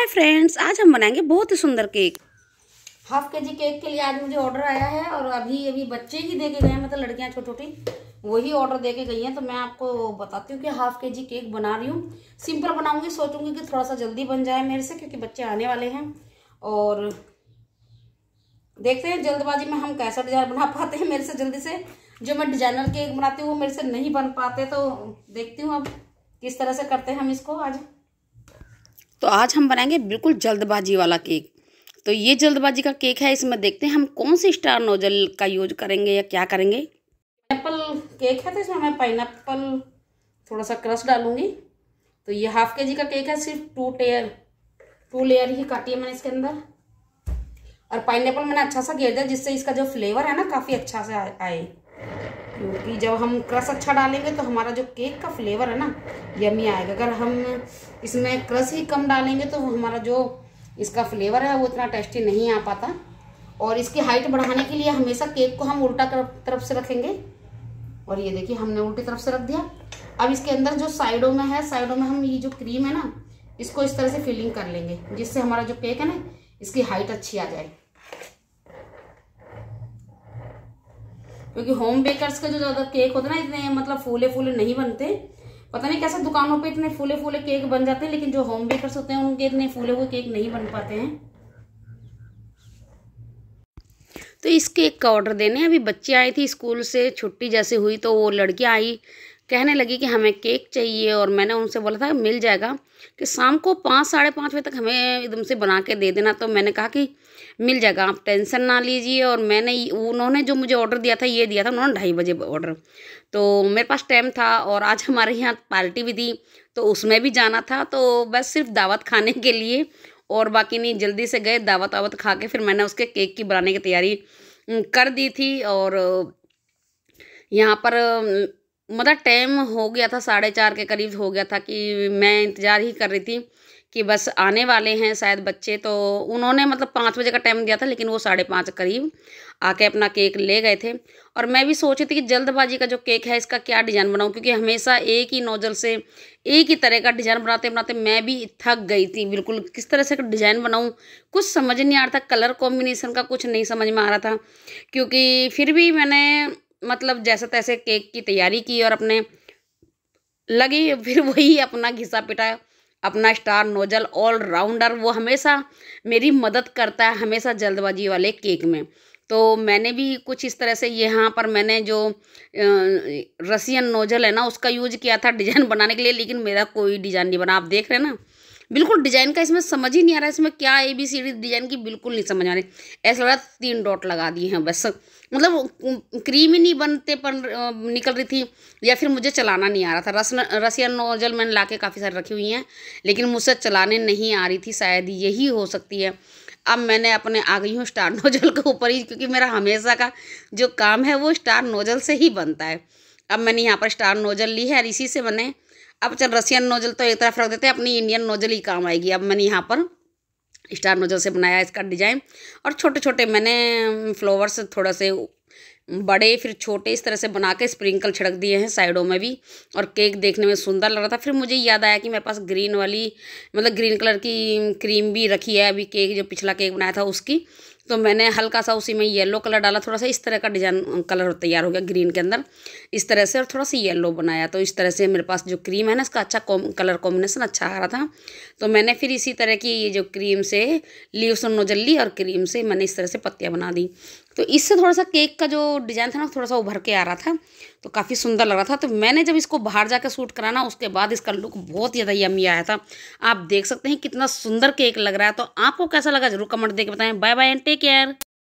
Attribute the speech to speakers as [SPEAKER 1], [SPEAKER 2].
[SPEAKER 1] hi friends आज हम बनाएंगे बहुत ही सुंदर केक हाफ के जी केक के लिए आज मुझे ऑर्डर आया है और अभी अभी बच्चे ही दे गए हैं मतलब लड़कियां छोटी छोटी वही ऑर्डर दे के गई हैं तो मैं आपको बताती हूँ कि हाफ के जी केक बना रही हूँ सिंपल बनाऊंगी सोचूंगी कि थोड़ा सा जल्दी बन जाए मेरे से क्योंकि बच्चे आने वाले हैं और देखते हैं जल्दबाजी में हम कैसा डिजाइन बना पाते हैं मेरे से जल्दी से जो मैं डिजाइनर केक बनाती हूँ वो मेरे से नहीं बन पाते तो देखती हूँ अब किस तरह से करते हैं हम इसको आज तो आज हम बनाएंगे बिल्कुल जल्दबाजी वाला केक तो ये जल्दबाजी का केक है इसमें देखते हैं हम कौन सी स्टार नोजल का यूज करेंगे या क्या करेंगे पाइनएप्पल केक है तो इसमें मैं पाइनएप्पल थोड़ा सा क्रश डालूंगी तो ये हाफ के जी का केक है सिर्फ टू टेयर टू लेयर ही काटी है मैंने इसके अंदर और पाइनएप्पल मैंने अच्छा सा घेर दिया जिससे इसका जो फ्लेवर है ना काफ़ी अच्छा से आए क्योंकि जब हम क्रश अच्छा डालेंगे तो हमारा जो केक का फ्लेवर है ना यमी आएगा अगर हम इसमें क्रस ही कम डालेंगे तो हमारा जो इसका फ्लेवर है वो इतना टेस्टी नहीं आ पाता और इसकी हाइट बढ़ाने के लिए हमेशा केक को हम उल्टा तरफ से रखेंगे और ये देखिए हमने उल्टी तरफ से रख दिया अब इसके अंदर जो साइडों में है साइडों में हम ये जो क्रीम है ना इसको इस तरह से फिलिंग कर लेंगे जिससे हमारा जो केक है ना इसकी हाइट अच्छी आ जाए क्योंकि होम बेकर्स का जो ज़्यादा केक होता है ना इतने मतलब फूले फूले नहीं बनते पता नहीं कैसे दुकानों पे इतने फूले फूले केक बन जाते हैं लेकिन जो होम बेकर्स होते हैं उनके इतने फूले हुए केक नहीं बन पाते हैं तो इस केक का ऑर्डर देने अभी बच्चे आए थे स्कूल से छुट्टी जैसे हुई तो वो लड़की आई कहने लगी कि हमें केक चाहिए और मैंने उनसे बोला था मिल जाएगा कि शाम को पाँच साढ़े पाँच बजे तक हमें एकदम से बना के दे देना तो मैंने कहा कि मिल जाएगा आप टेंशन ना लीजिए और मैंने उन्होंने जो मुझे ऑर्डर दिया था ये दिया था उन्होंने ढाई बजे ऑर्डर तो मेरे पास टाइम था और आज हमारे यहाँ पार्टी भी थी तो उसमें भी जाना था तो बस सिर्फ दावत खाने के लिए और बाकी नहीं जल्दी से गए दावत आवत खा के फिर मैंने उसके केक की बनाने की तैयारी कर दी थी और यहाँ पर मतलब टाइम हो गया था साढ़े चार के करीब हो गया था कि मैं इंतज़ार ही कर रही थी कि बस आने वाले हैं शायद बच्चे तो उन्होंने मतलब पाँच बजे का टाइम दिया था लेकिन वो साढ़े पाँच करीब आके अपना केक ले गए थे और मैं भी सोच रही थी कि जल्दबाजी का जो केक है इसका क्या डिज़ाइन बनाऊं क्योंकि हमेशा एक ही नोजल से एक ही तरह का डिज़ाइन बनाते बनाते मैं भी थक गई थी बिल्कुल किस तरह से डिज़ाइन बनाऊँ कुछ समझ नहीं आ रहा था कलर कॉम्बिनेशन का कुछ नहीं समझ में आ रहा था क्योंकि फिर भी मैंने मतलब जैसे तैसे केक की तैयारी की और अपने लगी फिर वही अपना घिसा पिटा अपना स्टार नोजल ऑल राउंडर वो हमेशा मेरी मदद करता है हमेशा जल्दबाजी वाले केक में तो मैंने भी कुछ इस तरह से यहाँ पर मैंने जो रसियन नोजल है ना उसका यूज किया था डिजाइन बनाने के लिए लेकिन मेरा कोई डिजाइन नहीं बना आप देख रहे हैं ना बिल्कुल डिजाइन का इसमें समझ ही नहीं आ रहा है इसमें क्या A B C D design की बिल्कुल नहीं समझ आ रही ऐसा लग रहा तीन डॉट लगा दिए हैं बस मतलब क्रीम ही नहीं बनते पर निकल रही थी या फिर मुझे चलाना नहीं आ रहा था रस रसिया नोजल मैंने ला के काफ़ी सारी रखी हुई हैं लेकिन मुझसे चलाने नहीं आ रही थी शायद यही हो सकती है अब मैंने अपने आ गई हूँ स्टार नोजल के ऊपर ही क्योंकि मेरा हमेशा का जो काम है वो स्टार नोजल से ही बनता है अब मैंने यहाँ पर स्टार नोजल ली है और इसी से मैंने अब चल रसियन नोजल तो एक तरफ रख देते हैं अपनी इंडियन नोजल ही काम आएगी अब मैंने यहाँ पर स्टार नोजल से बनाया इसका डिजाइन और छोटे छोटे मैंने फ्लावर्स थोड़ा से बड़े फिर छोटे इस तरह से बना के स्प्रिंकल छिड़क दिए हैं साइडों में भी और केक देखने में सुंदर लग रहा था फिर मुझे याद आया कि मेरे पास ग्रीन वाली मतलब ग्रीन कलर की क्रीम भी रखी है अभी केक जो पिछला केक बनाया था उसकी तो मैंने हल्का सा उसी में येलो कलर डाला थोड़ा सा इस तरह का डिजाइन कलर तैयार हो गया ग्रीन के अंदर इस तरह से और थोड़ा सा येलो बनाया तो इस तरह से मेरे पास जो क्रीम है ना इसका अच्छा कॉम कलर कॉम्बिनेसन अच्छा आ रहा था तो मैंने फिर इसी तरह की ये जो क्रीम से लीव्स और नोजल्ली और क्रीम से मैंने इस तरह से पत्तियाँ बना दी तो इससे थोड़ा सा केक का जो डिज़ाइन था ना थोड़ा सा उभर के आ रहा था तो काफ़ी सुंदर लग रहा था तो मैंने जब इसको बाहर जाकर सूट कराना उसके बाद इसका लुक बहुत ज़्यादा यमी आया था आप देख सकते हैं कितना सुंदर केक लग रहा है तो आपको कैसा लगा जरूर कमेंट देख बताएं bye bye and take care